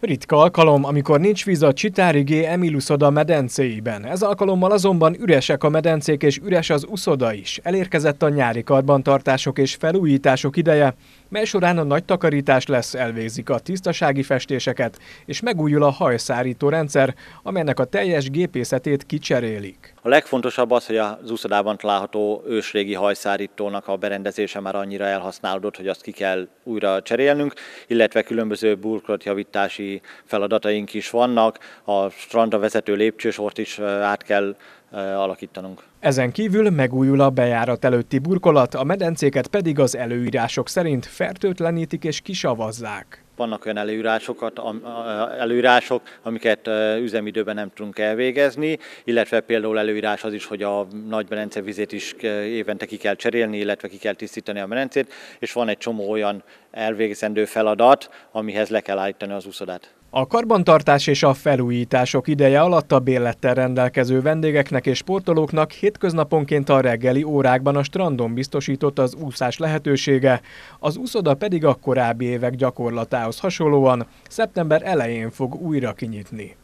Ritka alkalom, amikor nincs víz a Csitári G. Emiluszoda medencéiben. Ez alkalommal azonban üresek a medencék és üres az uszoda is. Elérkezett a nyári karbantartások és felújítások ideje, mely során a nagy takarítás lesz, elvégzik a tisztasági festéseket, és megújul a hajszárító rendszer, amelynek a teljes gépészetét kicserélik. A legfontosabb az, hogy az úszodában található ősrégi hajszárítónak a berendezése már annyira elhasználódott, hogy azt ki kell újra cserélnünk, illetve különböző burkolatjavítási feladataink is vannak. A strandra vezető lépcsősort is át kell alakítanunk. Ezen kívül megújul a bejárat előtti burkolat, a medencéket pedig az előírások szerint fertőtlenítik és kisavazzák vannak olyan előírásokat, előírások, amiket üzemidőben nem tudunk elvégezni, illetve például előírás az is, hogy a nagy Berence vizét is évente ki kell cserélni, illetve ki kell tisztítani a merencét, és van egy csomó olyan elvégzendő feladat, amihez le kell állítani az úszodát. A karbantartás és a felújítások ideje alatt a bérlettel rendelkező vendégeknek és sportolóknak hétköznaponként a reggeli órákban a strandon biztosított az úszás lehetősége, az úszoda pedig a korábbi évek gyakorlatához hasonlóan szeptember elején fog újra kinyitni.